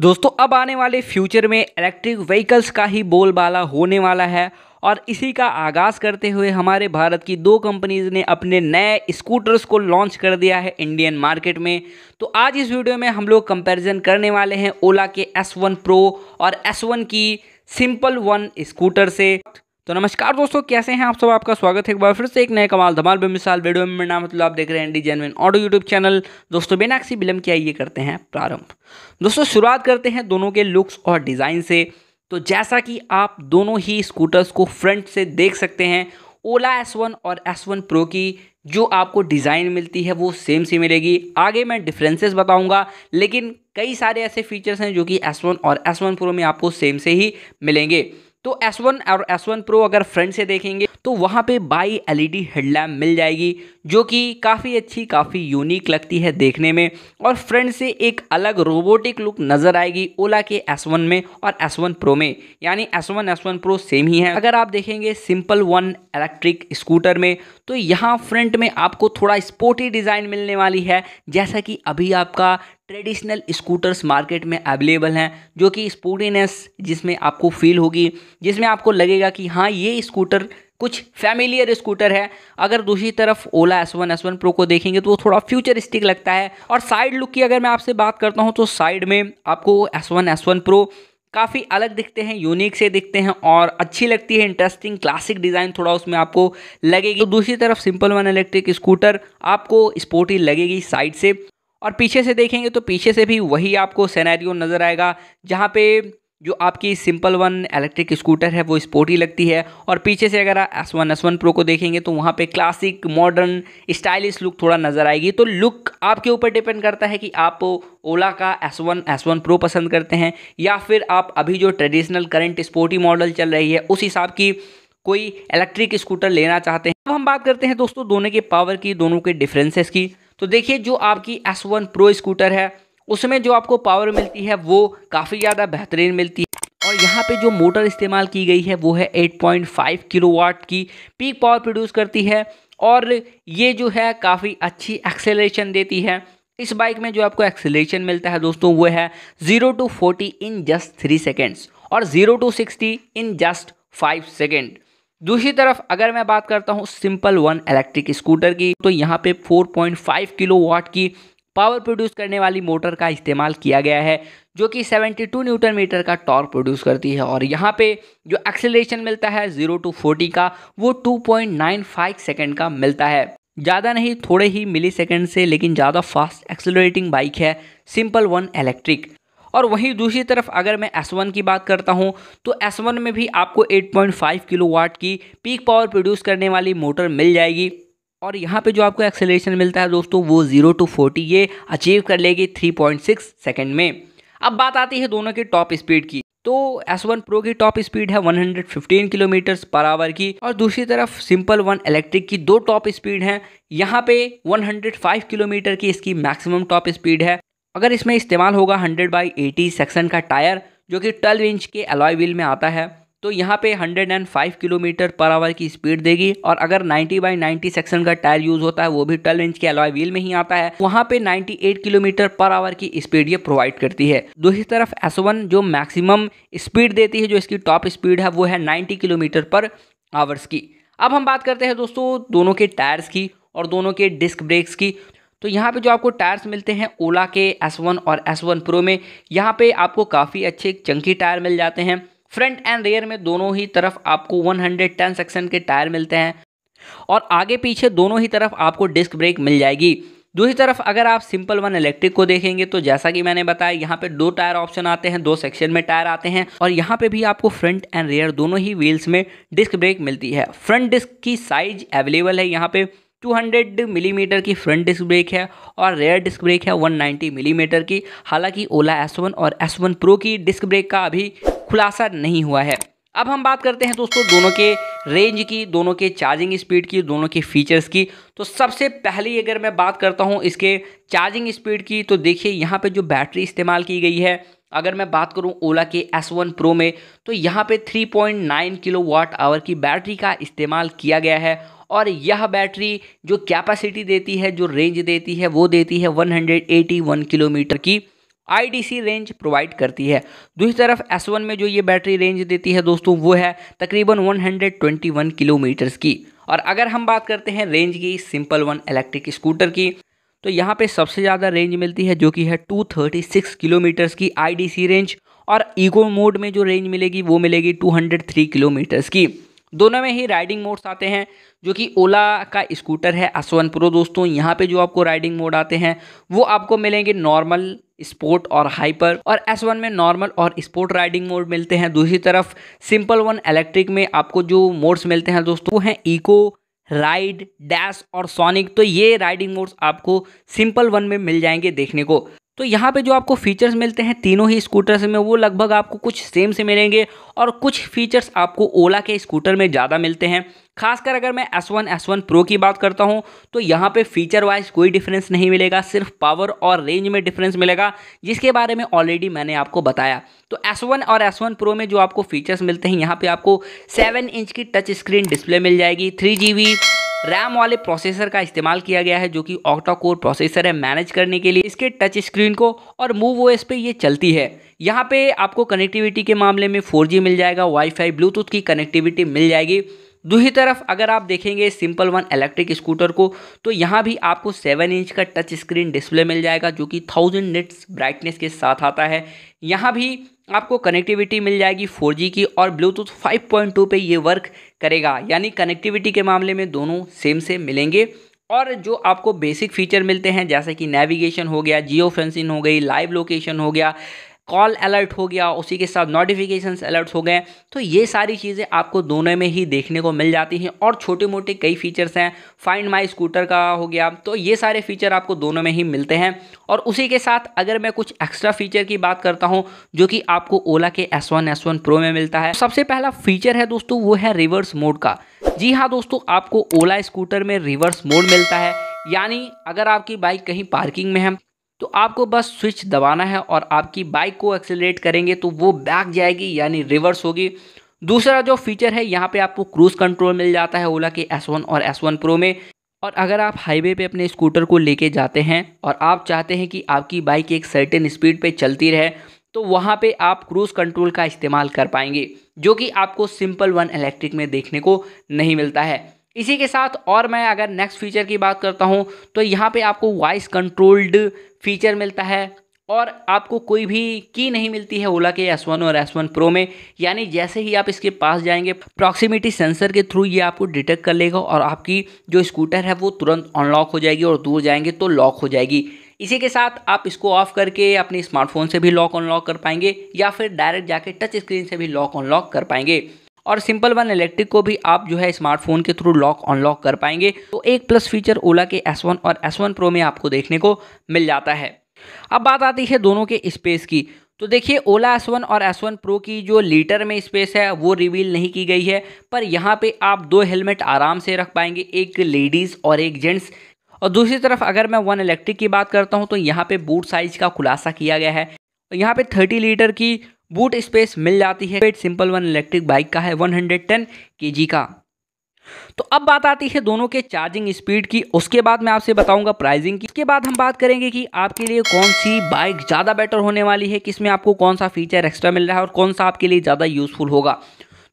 दोस्तों अब आने वाले फ्यूचर में इलेक्ट्रिक व्हीकल्स का ही बोलबाला होने वाला है और इसी का आगाज़ करते हुए हमारे भारत की दो कंपनीज ने अपने नए स्कूटर्स को लॉन्च कर दिया है इंडियन मार्केट में तो आज इस वीडियो में हम लोग कंपैरिजन करने वाले हैं ओला के S1 प्रो और S1 की सिंपल वन स्कूटर से तो नमस्कार दोस्तों कैसे हैं आप सब आपका स्वागत है एक बार फिर से एक नए कमाल धमाल बेमिसाल वीडियो में नाम मतलब आप देख रहे हैं ND genuine audio YouTube channel दोस्तों बिना किसी विलम के आइए करते हैं प्रारंभ दोस्तों शुरुआत करते हैं दोनों के लुक्स और डिज़ाइन से तो जैसा कि आप दोनों ही स्कूटर्स को फ्रंट से देख सकते हैं ओला एस वन और एस वन प्रो की जो आपको डिज़ाइन मिलती है वो सेम सी मिलेगी आगे मैं डिफ्रेंसेस बताऊंगा लेकिन कई सारे ऐसे फीचर्स हैं जो कि S1 और S1 Pro में आपको सेम से ही मिलेंगे तो S1 और S1 Pro अगर फ्रंट से देखेंगे तो वहाँ पे बाई एलईडी हेडलैम्प मिल जाएगी जो कि काफ़ी अच्छी काफ़ी यूनिक लगती है देखने में और फ्रंट से एक अलग रोबोटिक लुक नज़र आएगी ओला के S1 में और S1 प्रो में यानी S1 S1 प्रो सेम ही है अगर आप देखेंगे सिंपल वन इलेक्ट्रिक स्कूटर में तो यहाँ फ्रंट में आपको थोड़ा स्पोर्टी डिज़ाइन मिलने वाली है जैसा कि अभी आपका ट्रेडिशनल स्कूटर्स मार्केट में अवेलेबल हैं जो कि स्पोर्टीनेस जिसमें आपको फील होगी जिसमें आपको लगेगा कि हाँ ये स्कूटर कुछ फैमिलियर स्कूटर है अगर दूसरी तरफ Ola S one S one pro को देखेंगे तो वो थोड़ा फ्यूचरिस्टिक लगता है और साइड लुक की अगर मैं आपसे बात करता हूँ तो साइड में आपको S one S one pro काफ़ी अलग दिखते हैं यूनिक से दिखते हैं और अच्छी लगती है इंटरेस्टिंग क्लासिक डिज़ाइन थोड़ा उसमें आपको लगेगी तो दूसरी तरफ सिंपल वन इलेक्ट्रिक स्कूटर आपको स्पोर्टी लगेगी साइड से और पीछे से देखेंगे तो पीछे से भी वही आपको सेनेरियो नज़र आएगा जहाँ पे जो आपकी सिंपल वन इलेक्ट्रिक स्कूटर है वो स्पोर्टी लगती है और पीछे से अगर आप S one S one pro को देखेंगे तो वहाँ पे क्लासिक मॉडर्न स्टाइलिश लुक थोड़ा नज़र आएगी तो लुक आपके ऊपर डिपेंड करता है कि आप ओला का S one S one pro पसंद करते हैं या फिर आप अभी जो ट्रेडिशनल करंट स्पोर्टी मॉडल चल रही है उस हिसाब की कोई इलेक्ट्रिक स्कूटर लेना चाहते हैं अब तो हम बात करते हैं दोस्तों दोनों के पावर की दोनों के डिफ्रेंसेस की तो देखिए जो आपकी एस वन प्रो स्कूटर है उसमें जो आपको पावर मिलती है वो काफ़ी ज़्यादा बेहतरीन मिलती है और यहाँ पे जो मोटर इस्तेमाल की गई है वो है 8.5 किलोवाट की पीक पावर प्रोड्यूस करती है और ये जो है काफ़ी अच्छी एक्सेलेशन देती है इस बाइक में जो आपको एक्सेलेशन मिलता है दोस्तों वो है zero to forty in just three seconds और zero to sixty in just five second दूसरी तरफ अगर मैं बात करता हूँ सिंपल वन इलेक्ट्रिक स्कूटर की तो यहाँ पे 4.5 किलोवाट की पावर प्रोड्यूस करने वाली मोटर का इस्तेमाल किया गया है जो कि 72 न्यूटन मीटर का टॉर्क प्रोड्यूस करती है और यहाँ पे जो एक्सेलेशन मिलता है 0 टू 40 का वो 2.95 सेकंड का मिलता है ज़्यादा नहीं थोड़े ही मिली सेकेंड से लेकिन ज़्यादा फास्ट एक्सेलरेटिंग बाइक है सिंपल वन इलेक्ट्रिक और वहीं दूसरी तरफ अगर मैं S1 की बात करता हूं तो S1 में भी आपको 8.5 किलोवाट की पीक पावर प्रोड्यूस करने वाली मोटर मिल जाएगी और यहाँ पे जो आपको एक्सेलेशन मिलता है दोस्तों वो ज़ीरो टू फोर्टी ये अचीव कर लेगी थ्री पॉइंट सिक्स सेकेंड में अब बात आती है दोनों की टॉप स्पीड की तो S1 Pro की टॉप स्पीड है 115 किलोमीटर पर आवर की और दूसरी तरफ सिंपल वन इलेक्ट्रिक की दो टॉप स्पीड हैं यहाँ पे 105 किलोमीटर की इसकी मैक्सिमम टॉप स्पीड है अगर इसमें इस्तेमाल होगा 100 बाई 80 सेक्शन का टायर जो कि 12 इंच के अलॉय व्हील में आता है तो यहाँ पे 105 किलोमीटर पर आवर की स्पीड देगी और अगर 90 बाई 90 सेक्शन का टायर यूज़ होता है वो भी 12 इंच के अलॉय व्हील में ही आता है वहाँ पे 98 किलोमीटर पर आवर की स्पीड ये प्रोवाइड करती है दूसरी तरफ एस जो मैक्सिमम स्पीड देती है जो इसकी टॉप स्पीड है वो है नाइन्टी किलोमीटर पर आवर्स की अब हम बात करते हैं दोस्तों दोनों के टायर्स की और दोनों के डिस्क ब्रेक्स की तो यहाँ पे जो आपको टायर्स मिलते हैं ओला के S1 और S1 प्रो में यहाँ पे आपको काफ़ी अच्छे चंकी टायर मिल जाते हैं फ्रंट एंड रेयर में दोनों ही तरफ आपको 110 सेक्शन के टायर मिलते हैं और आगे पीछे दोनों ही तरफ आपको डिस्क ब्रेक मिल जाएगी दूसरी तरफ अगर आप सिंपल वन इलेक्ट्रिक को देखेंगे तो जैसा कि मैंने बताया यहाँ पे दो टायर ऑप्शन आते हैं दो सेक्शन में टायर आते हैं और यहाँ पे भी आपको फ्रंट एंड रेयर दोनों ही व्हील्स में डिस्क ब्रेक मिलती है फ्रंट डिस्क की साइज अवेलेबल है यहाँ पे 200 मिलीमीटर mm की फ्रंट डिस्क ब्रेक है और रेयर डिस्क ब्रेक है 190 मिलीमीटर mm की हालांकि ओला S1 और S1 Pro की डिस्क ब्रेक का अभी खुलासा नहीं हुआ है अब हम बात करते हैं दोस्तों दोनों के रेंज की दोनों के चार्जिंग स्पीड की दोनों के फीचर्स की तो सबसे पहले अगर मैं बात करता हूँ इसके चार्जिंग स्पीड की तो देखिए यहाँ पे जो बैटरी इस्तेमाल की गई है अगर मैं बात करूं ओला के S1 Pro में तो यहाँ पे 3.9 किलो वाट आवर की बैटरी का इस्तेमाल किया गया है और यह बैटरी जो कैपेसिटी देती है जो रेंज देती है वो देती है वन किलोमीटर की आईडीसी रेंज प्रोवाइड करती है दूसरी तरफ एस वन में जो ये बैटरी रेंज देती है दोस्तों वो है तकरीबन 121 किलोमीटर्स की और अगर हम बात करते हैं रेंज की सिंपल वन इलेक्ट्रिक स्कूटर की तो यहाँ पे सबसे ज़्यादा रेंज मिलती है जो कि है 236 किलोमीटर्स की आई रेंज और ईको मोड में जो रेंज मिलेगी वो मिलेगी टू किलोमीटर्स की दोनों में ही राइडिंग मोड्स आते हैं जो कि ओला का स्कूटर है एस वन प्रो दोस्तों यहाँ पे जो आपको राइडिंग मोड आते हैं वो आपको मिलेंगे नॉर्मल स्पोर्ट और हाइपर और एस वन में नॉर्मल और स्पोर्ट राइडिंग मोड मिलते हैं दूसरी तरफ सिंपल वन इलेक्ट्रिक में आपको जो मोड्स मिलते हैं दोस्तों वो हैं इको राइड डैश और सोनिक तो ये राइडिंग मोड्स आपको सिंपल वन में मिल जाएंगे देखने को तो यहाँ पे जो आपको फीचर्स मिलते हैं तीनों ही स्कूटर्स में वो लगभग आपको कुछ सेम से मिलेंगे और कुछ फीचर्स आपको ओला के स्कूटर में ज़्यादा मिलते हैं खासकर अगर मैं S1 S1 Pro की बात करता हूँ तो यहाँ पे फीचर वाइज कोई डिफरेंस नहीं मिलेगा सिर्फ पावर और रेंज में डिफरेंस मिलेगा जिसके बारे में ऑलरेडी मैंने आपको बताया तो S1 और S1 Pro में जो आपको फीचर्स मिलते हैं यहाँ पे आपको 7 इंच की टच स्क्रीन डिस्प्ले मिल जाएगी थ्री जी रैम वाले प्रोसेसर का इस्तेमाल किया गया है जो कि ऑक्टा कोर प्रोसेसर है मैनेज करने के लिए इसके टच स्क्रीन को और मूव ओएस पे ये चलती है यहाँ पे आपको कनेक्टिविटी के मामले में 4G मिल जाएगा वाईफाई ब्लूटूथ की कनेक्टिविटी मिल जाएगी दूसरी ही तरफ अगर आप देखेंगे सिंपल वन इलेक्ट्रिक स्कूटर को तो यहाँ भी आपको सेवन इंच का टच स्क्रीन डिस्प्ले मिल जाएगा जो कि थाउजेंड निट्स ब्राइटनेस के साथ आता है यहाँ भी आपको कनेक्टिविटी मिल जाएगी 4G की और ब्लूटूथ 5.2 पे ये वर्क करेगा यानी कनेक्टिविटी के मामले में दोनों सेम से मिलेंगे और जो आपको बेसिक फीचर मिलते हैं जैसे कि नेविगेशन हो गया जियो फेंसिंग हो गई लाइव लोकेशन हो गया कॉल अलर्ट हो गया उसी के साथ नोटिफिकेशन अलर्ट हो गए तो ये सारी चीज़ें आपको दोनों में ही देखने को मिल जाती हैं और छोटे मोटे कई फीचर्स हैं फाइंड माई स्कूटर का हो गया तो ये सारे फीचर आपको दोनों में ही मिलते हैं और उसी के साथ अगर मैं कुछ एक्स्ट्रा फीचर की बात करता हूँ जो कि आपको ओला के S one S one pro में मिलता है सबसे पहला फीचर है दोस्तों वो है रिवर्स मोड का जी हाँ दोस्तों आपको ओला स्कूटर में रिवर्स मोड मिलता है यानी अगर आपकी बाइक कहीं पार्किंग में है तो आपको बस स्विच दबाना है और आपकी बाइक को एक्सेलरेट करेंगे तो वो बैक जाएगी यानी रिवर्स होगी दूसरा जो फीचर है यहाँ पे आपको क्रूज़ कंट्रोल मिल जाता है ओला के S1 और S1 प्रो में और अगर आप हाईवे पे अपने स्कूटर को लेके जाते हैं और आप चाहते हैं कि आपकी बाइक एक सर्टेन स्पीड पे चलती रहे तो वहाँ पे आप क्रूज़ कंट्रोल का इस्तेमाल कर पाएंगे जो कि आपको सिंपल वन इलेक्ट्रिक में देखने को नहीं मिलता है इसी के साथ और मैं अगर नेक्स्ट फीचर की बात करता हूँ तो यहाँ पे आपको वॉइस कंट्रोल्ड फीचर मिलता है और आपको कोई भी की नहीं मिलती है ओला के एस वन और एस वन प्रो में यानी जैसे ही आप इसके पास जाएंगे प्रॉक्सिमिटी सेंसर के थ्रू ये आपको डिटेक्ट कर लेगा और आपकी जो स्कूटर है वो तुरंत अनलॉक हो जाएगी और दूर जाएंगे तो लॉक हो जाएगी इसी के साथ आप इसको ऑफ करके अपने स्मार्टफोन से भी लॉक अनलॉक कर पाएंगे या फिर डायरेक्ट जाके टच स्क्रीन से भी लॉक अनलॉक कर पाएंगे और सिंपल वन इलेक्ट्रिक को भी आप जो है स्मार्टफोन के थ्रू लॉक अनलॉक कर पाएंगे तो एक प्लस फीचर ओला के एस वन और एस वन प्रो में आपको देखने को मिल जाता है अब बात आती है दोनों के स्पेस की तो देखिए ओला एस वन और एस वन प्रो की जो लीटर में स्पेस है वो रिवील नहीं की गई है पर यहाँ पे आप दो हेलमेट आराम से रख पाएंगे एक लेडीज़ और एक जेंट्स और दूसरी तरफ अगर मैं वन इलेक्ट्रिक की बात करता हूँ तो यहाँ पे बूट साइज का खुलासा किया गया है यहाँ पे थर्टी लीटर की बूट स्पेस मिल जाती है weight Simple One electric bike का है 110 जी का तो अब बात आती है दोनों के चार्जिंग स्पीड की उसके बाद मैं आपसे बताऊंगा प्राइसिंग की इसके बाद हम बात करेंगे कि आपके लिए कौन सी बाइक ज़्यादा बेटर होने वाली है किसमें आपको कौन सा फीचर एक्स्ट्रा मिल रहा है और कौन सा आपके लिए ज़्यादा यूज़फुल होगा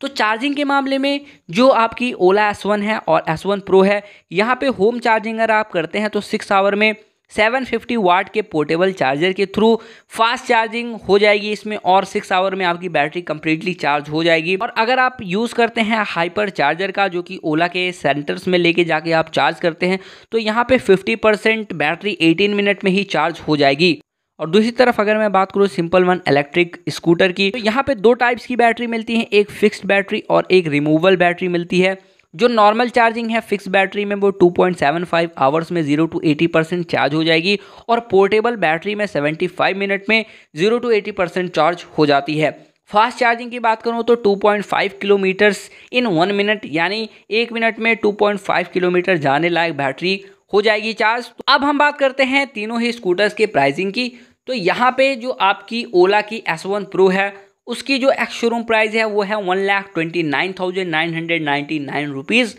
तो चार्जिंग के मामले में जो आपकी ओला एस वन है और एस वन प्रो है यहाँ पर होम चार्जिंग अगर आप करते हैं तो सिक्स आवर में 750 वाट के पोर्टेबल चार्जर के थ्रू फास्ट चार्जिंग हो जाएगी इसमें और सिक्स आवर में आपकी बैटरी कंप्लीटली चार्ज हो जाएगी और अगर आप यूज़ करते हैं हाइपर चार्जर का जो कि ओला के सेंटर्स में लेके जाके आप चार्ज करते हैं तो यहाँ पे 50 परसेंट बैटरी 18 मिनट में ही चार्ज हो जाएगी और दूसरी तरफ अगर मैं बात करूँ सिंपल वन इलेक्ट्रिक स्कूटर की तो यहाँ पे दो टाइप्स की बैटरी मिलती है एक फिक्सड बैटरी और एक रिमूवल बैटरी मिलती है जो नॉर्मल चार्जिंग है फिक्स बैटरी में वो 2.75 आवर्स में 0 टू 80 परसेंट चार्ज हो जाएगी और पोर्टेबल बैटरी में 75 मिनट में 0 टू 80 परसेंट चार्ज हो जाती है फास्ट चार्जिंग की बात करूँ तो 2.5 किलोमीटर्स इन वन मिनट यानी एक मिनट में 2.5 किलोमीटर जाने लायक बैटरी हो जाएगी चार्ज तो अब हम बात करते हैं तीनों ही स्कूटर्स के प्राइसिंग की तो यहाँ पर जो आपकी ओला की एस प्रो है उसकी जो एक्स शोरूम प्राइस है वो है one lakh twenty nine thousand nine hundred ninety nine rupees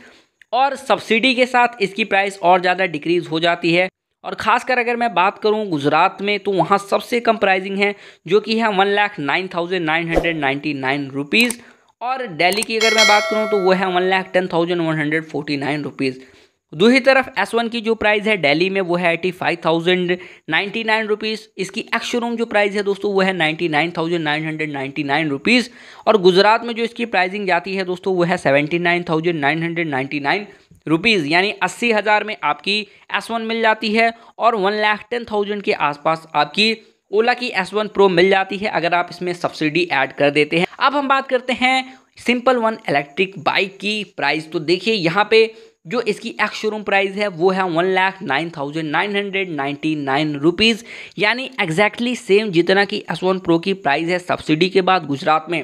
और सब्सिडी के साथ इसकी प्राइस और ज़्यादा डिक्रीज़ हो जाती है और ख़ासकर अगर मैं बात करूँ गुजरात में तो वहाँ सबसे कम प्राइजिंग है जो कि है one lakh nine thousand nine hundred ninety nine rupees और दिल्ली की अगर मैं बात करूँ तो वो है one lakh ten thousand one hundred forty nine rupees दूसरी तरफ एस वन की जो प्राइस है दिल्ली में वो है eighty five thousand ninety nine rupees इसकी एक्शोरूम जो प्राइस है दोस्तों वो है ninety nine thousand nine hundred ninety nine rupees और गुजरात में जो इसकी प्राइसिंग जाती है दोस्तों वो है seventy nine thousand nine hundred ninety nine rupees यानी अस्सी हज़ार में आपकी एस वन मिल जाती है और वन लाख टेन थाउजेंड के आसपास आपकी ओला की एस वन प्रो मिल जाती है अगर आप इसमें सब्सिडी ऐड कर देते हैं अब हम बात करते हैं सिंपल वन इलेक्ट्रिक बाइक की प्राइस तो देखिए यहाँ पे जो इसकी एक्स शोरूम प्राइस है वो है one lakh nine thousand nine hundred ninety nine rupees यानी एग्जैक्टली सेम जितना कि एस वन प्रो की प्राइस है सब्सिडी के बाद गुजरात में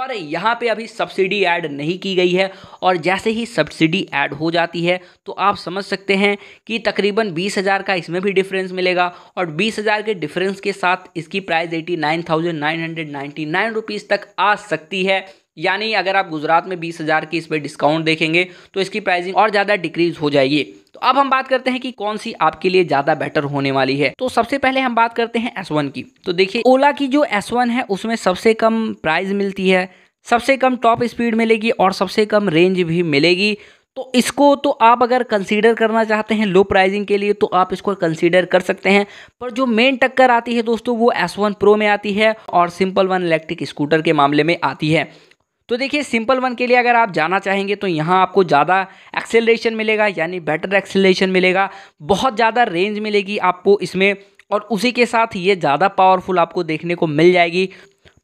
और यहाँ पे अभी सब्सिडी ऐड नहीं की गई है और जैसे ही सब्सिडी ऐड हो जाती है तो आप समझ सकते हैं कि तकरीबन बीस हज़ार का इसमें भी डिफरेंस मिलेगा और बीस हज़ार के डिफरेंस के साथ इसकी price eighty nine thousand nine hundred ninety nine rupees तक आ सकती है यानी अगर आप गुजरात में बीस हज़ार की इस पर डिस्काउंट देखेंगे तो इसकी प्राइसिंग और ज़्यादा डिक्रीज हो जाएगी तो अब हम बात करते हैं कि कौन सी आपके लिए ज़्यादा बेटर होने वाली है तो सबसे पहले हम बात करते हैं S1 की तो देखिए ओला की जो S1 है उसमें सबसे कम प्राइस मिलती है सबसे कम टॉप स्पीड मिलेगी और सबसे कम रेंज भी मिलेगी तो इसको तो आप अगर कंसीडर करना चाहते हैं लो प्राइजिंग के लिए तो आप इसको कंसीडर कर सकते हैं पर जो मेन टक्कर आती है दोस्तों वो S1 Pro में आती है और सिंपल वन इलेक्ट्रिक स्कूटर के मामले में आती है तो देखिए सिंपल वन के लिए अगर आप जाना चाहेंगे तो यहाँ आपको ज़्यादा एक्सेलरेशन मिलेगा यानी बेटर एक्सेलरेशन मिलेगा बहुत ज़्यादा रेंज मिलेगी आपको इसमें और उसी के साथ ये ज़्यादा पावरफुल आपको देखने को मिल जाएगी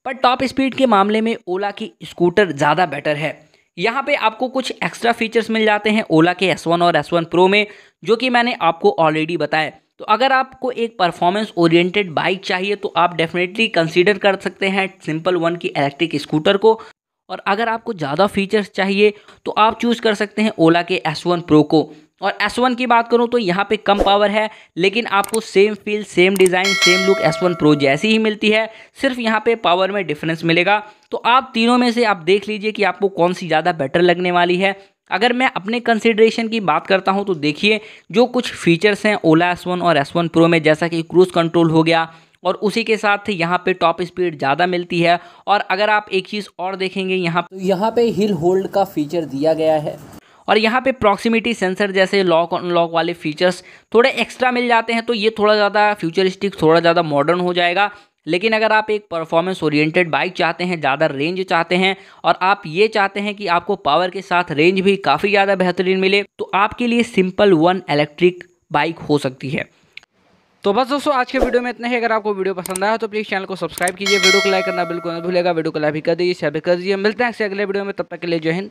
पर टॉप स्पीड के मामले में ओला की स्कूटर ज़्यादा बेटर है यहाँ पे आपको कुछ एक्स्ट्रा फीचर्स मिल जाते हैं ओला के S1 और S1 प्रो में जो कि मैंने आपको ऑलरेडी बताया तो अगर आपको एक परफॉर्मेंस ओरिएंटेड बाइक चाहिए तो आप डेफिनेटली कंसीडर कर सकते हैं सिंपल वन की इलेक्ट्रिक स्कूटर को और अगर आपको ज़्यादा फीचर्स चाहिए तो आप चूज़ कर सकते हैं ओला के एस वन प्रो को और S1 की बात करूँ तो यहाँ पे कम पावर है लेकिन आपको same feel same design same look S1 pro जैसी ही मिलती है सिर्फ यहाँ पे पावर में डिफरेंस मिलेगा तो आप तीनों में से आप देख लीजिए कि आपको कौन सी ज़्यादा बेटर लगने वाली है अगर मैं अपने कंसिड्रेशन की बात करता हूँ तो देखिए जो कुछ फीचर्स हैं ओला वन और वन प्रो में जैसा कि क्रूज़ कंट्रोल हो गया और उसी के साथ यहाँ पे टॉप स्पीड ज़्यादा मिलती है और अगर आप एक चीज़ और देखेंगे यहाँ तो यहाँ पे हिल होल्ड का फीचर दिया गया है और यहाँ पे प्रॉक्सिमिटी सेंसर जैसे लॉक अनलॉक वाले फीचर्स थोड़े एक्स्ट्रा मिल जाते हैं तो ये थोड़ा ज़्यादा फ्यूचरिस्टिक थोड़ा ज़्यादा मॉडर्न हो जाएगा लेकिन अगर आप एक परफॉर्मेंस ओरिएंटेड बाइक चाहते हैं ज़्यादा रेंज चाहते हैं और आप ये चाहते हैं कि आपको पावर के साथ रेंज भी काफ़ी ज़्यादा बेहतरीन मिले तो आपके लिए सिंपल वन इलेक्ट्रिक बाइक हो सकती है तो बस दोस्तों आज के वीडियो में इतना ही अगर आपको वीडियो पसंद आया तो प्लीज़ चैनल को सब्सक्राइब कीजिए वीडियो को लाइक करना बिल्कुल ना भूलेगा वीडियो को लाइक भी कर दीजिए शेयर भी कर दीजिए मिलते हैं अगले वीडियो में तब तक के लिए जय हिंद